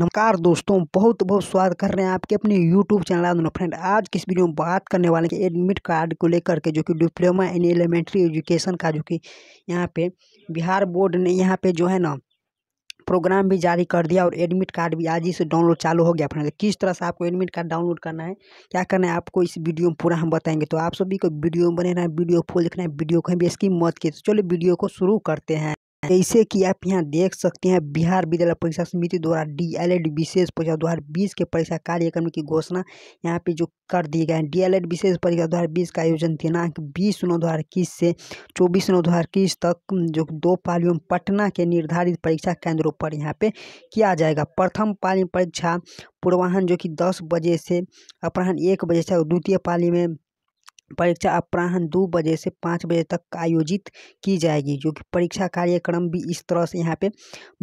नमस्कार दोस्तों बहुत बहुत स्वागत कर रहे हैं आपके अपने यूट्यूब चैनल आंदोलन फ्रेंड आज किस वीडियो में बात करने वाले हैं एडमिट कार्ड को लेकर के जो कि डिप्लोमा इन एलिमेंट्री एजुकेशन का जो कि यहाँ पे बिहार बोर्ड ने यहाँ पे जो है ना प्रोग्राम भी जारी कर दिया और एडमिट कार्ड भी आज ही से डाउनलोड चालू हो गया फ्रेंड किस तरह से आपको एडमिट कार्ड डाउनलोड करना है क्या करना है आपको इस वीडियो में पूरा हम बताएंगे तो आप सभी को वीडियो में बने रहना वीडियो फोल देखना है वीडियो कहीं भी इसकी मौत की तो चलो वीडियो को शुरू करते हैं जैसे कि आप यहाँ देख सकते हैं बिहार विद्यालय परीक्षा समिति द्वारा डीएलएड विशेष परीक्षा दो हज़ार बीस के परीक्षा कार्यक्रम की घोषणा यहाँ पे जो कर दिए गए हैं डीएलएड विशेष परीक्षा दो हज़ार बीस का आयोजन दिनांक बीस नौ दो हज़ार इक्कीस से चौबीस नौ दो हज़ार इक्कीस तक जो दो पालियों पटना के निर्धारित परीक्षा केंद्रों पर यहाँ पे किया जाएगा प्रथम पाली परीक्षा पूर्वाहन जो कि दस बजे से अपराहन एक बजे से द्वितीय पाली में परीक्षा अपराह्न दो बजे से पाँच बजे तक आयोजित की जाएगी जो कि परीक्षा कार्यक्रम भी इस तरह से यहाँ पे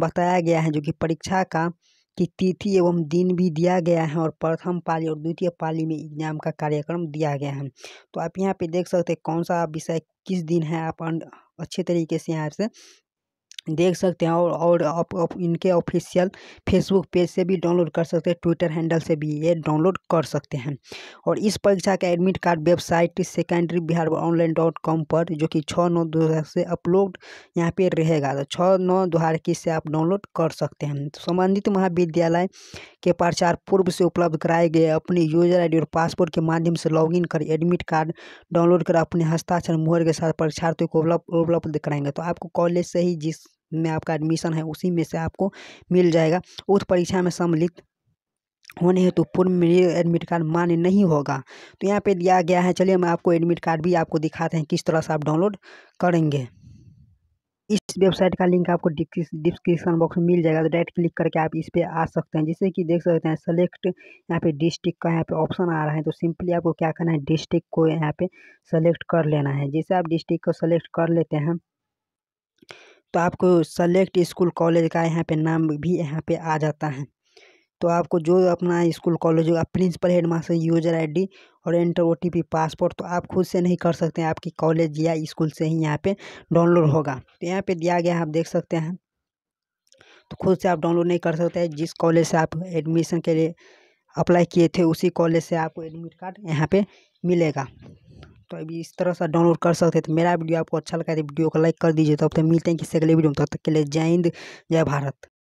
बताया गया है जो कि परीक्षा का की तिथि एवं दिन भी दिया गया है और प्रथम पाली और द्वितीय पाली में एग्जाम का कार्यक्रम दिया गया है तो आप यहाँ पे देख सकते हैं कौन सा विषय किस दिन है आप अच्छे तरीके से यहाँ से देख सकते हैं और और आप, आप इनके ऑफिशियल फेसबुक पेज से भी डाउनलोड कर सकते हैं ट्विटर हैंडल से भी ये डाउनलोड कर सकते हैं और इस परीक्षा का admit card website secondary Bihar online dot com पर जो कि छः नौ दो हज़ार से अपलोड यहाँ पे रहेगा तो छः नौ दो हज़ार इक्कीस से आप डाउनलोड कर सकते हैं तो संबंधित महाविद्यालय के प्रचार पूर्व से उपलब्ध कराए गए अपने यूजर डी और पासपोर्ट के माध्यम से इन कर एडमिट कार्ड डाउनलोड कर अपने हस्ताक्षर मुहर के साथ परीक्षार्थियों को उपलब्ध कराएंगे तो आपको कॉलेज से ही जिस में आपका एडमिशन है उसी में से आपको मिल जाएगा उस परीक्षा में सम्मिलित होने हेतु तो पूर्व में एडमिट कार्ड मान्य नहीं होगा तो यहाँ पे दिया गया है चलिए हम आपको एडमिट कार्ड भी आपको दिखाते हैं किस तरह से आप डाउनलोड करेंगे इस वेबसाइट का लिंक आपको डिस्क्रिप्शन बॉक्स में मिल जाएगा तो डायरेक्ट क्लिक करके आप इस पर आ सकते हैं जैसे कि देख सकते हैं सेलेक्ट यहाँ पे डिस्ट्रिक्ट का यहाँ पे ऑप्शन आ रहा है तो सिंपली आपको क्या करना है डिस्ट्रिक्ट को यहाँ पे सेलेक्ट कर लेना है जैसे आप डिस्ट्रिक्ट को सेलेक्ट कर लेते हैं तो आपको सेलेक्ट स्कूल कॉलेज का यहाँ पे नाम भी यहाँ पे आ जाता है तो आपको जो अपना स्कूल कॉलेज होगा principal headmaster user ID और एंटर ओटीपी पासपोर्ट तो आप खुद से नहीं कर सकते हैं आपकी कॉलेज या स्कूल से ही यहाँ पे डाउनलोड होगा तो यहाँ पे दिया गया आप देख सकते हैं तो खुद से आप डाउनलोड नहीं कर सकते हैं जिस कॉलेज से आप एडमिशन के लिए अप्लाई किए थे उसी कॉलेज से आपको एडमिट कार्ड यहाँ पर मिलेगा तो अभी इस तरह से डाउनलोड कर सकते हैं तो मेरा वीडियो आपको अच्छा लगा तो वीडियो को लाइक कर दीजिए तो तब तक मिलते हैं किसी अगले वीडियो में तब तक के लिए जय हिंद जय भारत